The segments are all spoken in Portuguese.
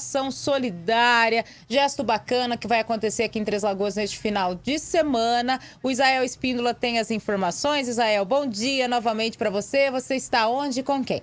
ação solidária, gesto bacana que vai acontecer aqui em Três Lagoas neste final de semana. O Israel Espíndola tem as informações. Israel, bom dia novamente para você. Você está onde e com quem?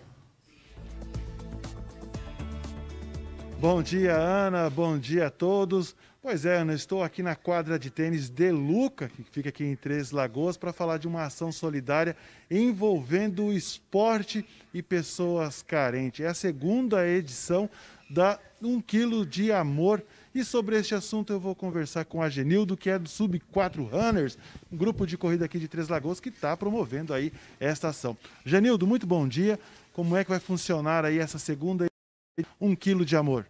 Bom dia, Ana. Bom dia a todos. Pois é, Ana, estou aqui na quadra de tênis de Luca, que fica aqui em Três Lagoas, para falar de uma ação solidária envolvendo o esporte e pessoas carentes. É a segunda edição dá um quilo de amor. E sobre este assunto eu vou conversar com a Genildo, que é do Sub 4 Runners, um grupo de corrida aqui de Três Lagoas que está promovendo aí esta ação. Genildo, muito bom dia. Como é que vai funcionar aí essa segunda um quilo de amor?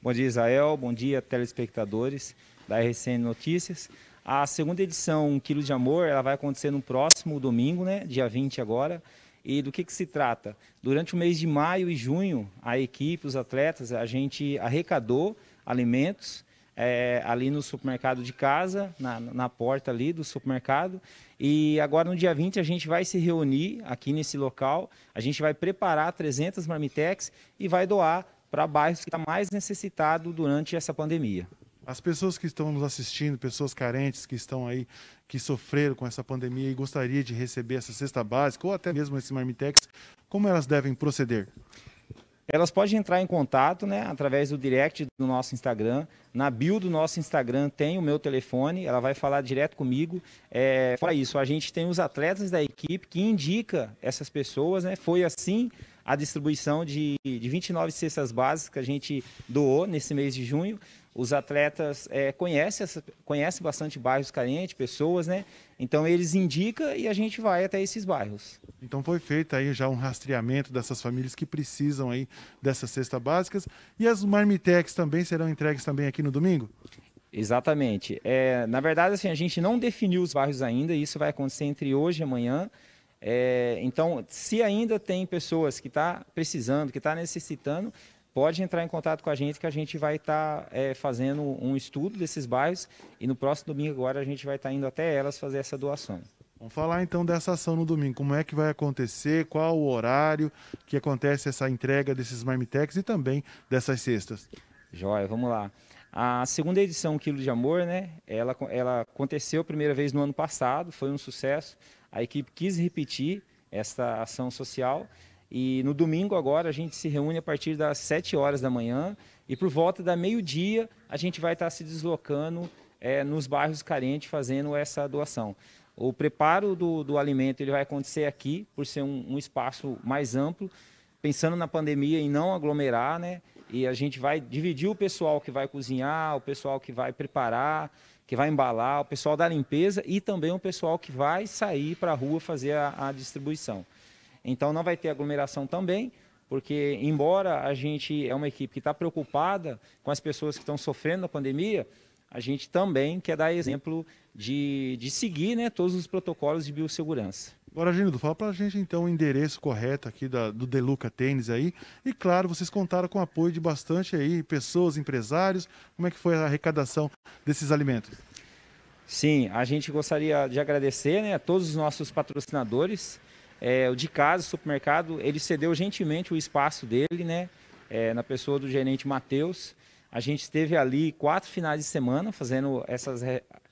Bom dia, Israel. Bom dia, telespectadores da RCN Notícias. A segunda edição, Um Quilo de Amor, ela vai acontecer no próximo domingo, né? Dia 20 agora, e do que, que se trata? Durante o mês de maio e junho, a equipe, os atletas, a gente arrecadou alimentos é, ali no supermercado de casa, na, na porta ali do supermercado. E agora no dia 20 a gente vai se reunir aqui nesse local, a gente vai preparar 300 marmitex e vai doar para bairros que está mais necessitado durante essa pandemia as pessoas que estão nos assistindo, pessoas carentes que estão aí, que sofreram com essa pandemia e gostaria de receber essa cesta básica ou até mesmo esse Marmitex, como elas devem proceder? Elas podem entrar em contato, né, através do direct do nosso Instagram. Na bio do nosso Instagram tem o meu telefone, ela vai falar direto comigo. É, fora isso, a gente tem os atletas da equipe que indica essas pessoas, né? Foi assim a distribuição de, de 29 cestas básicas que a gente doou nesse mês de junho. Os atletas é, conhecem, conhecem bastante bairros carentes, pessoas, né? Então eles indicam e a gente vai até esses bairros. Então foi feito aí já um rastreamento dessas famílias que precisam aí dessas cestas básicas. E as marmitex também serão entregues também aqui no domingo? Exatamente. É, na verdade, assim, a gente não definiu os bairros ainda, isso vai acontecer entre hoje e amanhã. É, então, se ainda tem pessoas que estão tá precisando, que estão tá necessitando, pode entrar em contato com a gente que a gente vai estar tá, é, fazendo um estudo desses bairros e no próximo domingo agora a gente vai estar tá indo até elas fazer essa doação. Vamos falar então dessa ação no domingo. Como é que vai acontecer? Qual o horário que acontece essa entrega desses marmitex e também dessas cestas? Joia, vamos lá. A segunda edição, Quilo de Amor, né? Ela, ela aconteceu a primeira vez no ano passado, foi um sucesso. A equipe quis repetir esta ação social. E no domingo agora a gente se reúne a partir das 7 horas da manhã e por volta da meio-dia a gente vai estar se deslocando é, nos bairros carentes fazendo essa doação. O preparo do, do alimento ele vai acontecer aqui, por ser um, um espaço mais amplo, pensando na pandemia e não aglomerar, né? E a gente vai dividir o pessoal que vai cozinhar, o pessoal que vai preparar, que vai embalar, o pessoal da limpeza e também o pessoal que vai sair para a rua fazer a, a distribuição. Então não vai ter aglomeração também, porque embora a gente é uma equipe que está preocupada com as pessoas que estão sofrendo a pandemia, a gente também quer dar exemplo de, de seguir né, todos os protocolos de biossegurança. Agora, Genido, fala pra gente então o endereço correto aqui da, do Deluca Tênis aí. E claro, vocês contaram com o apoio de bastante aí, pessoas, empresários. Como é que foi a arrecadação desses alimentos? Sim, a gente gostaria de agradecer né, a todos os nossos patrocinadores. É, o de casa, supermercado, ele cedeu gentilmente o espaço dele, né? É, na pessoa do gerente Matheus. A gente esteve ali quatro finais de semana fazendo essas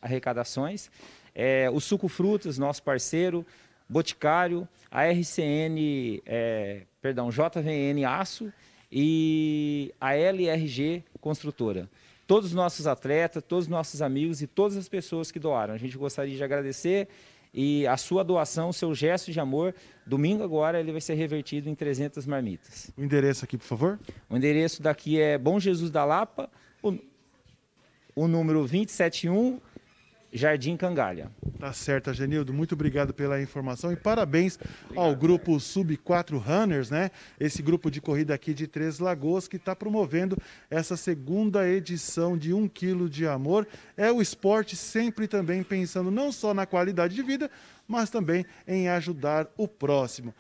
arrecadações. É, o Suco Frutas, nosso parceiro, Boticário, a RCN, é, perdão, JVN Aço e a LRG Construtora. Todos os nossos atletas, todos os nossos amigos e todas as pessoas que doaram. A gente gostaria de agradecer e a sua doação, o seu gesto de amor, domingo agora ele vai ser revertido em 300 marmitas. O endereço aqui, por favor? O endereço daqui é Bom Jesus da Lapa, o, o número 271 Jardim Cangalha. Tá certo, Genildo. Muito obrigado pela informação e parabéns obrigado, ao grupo Sub 4 Runners, né? Esse grupo de corrida aqui de Três Lagoas que está promovendo essa segunda edição de Um Quilo de Amor. É o esporte sempre também pensando não só na qualidade de vida, mas também em ajudar o próximo.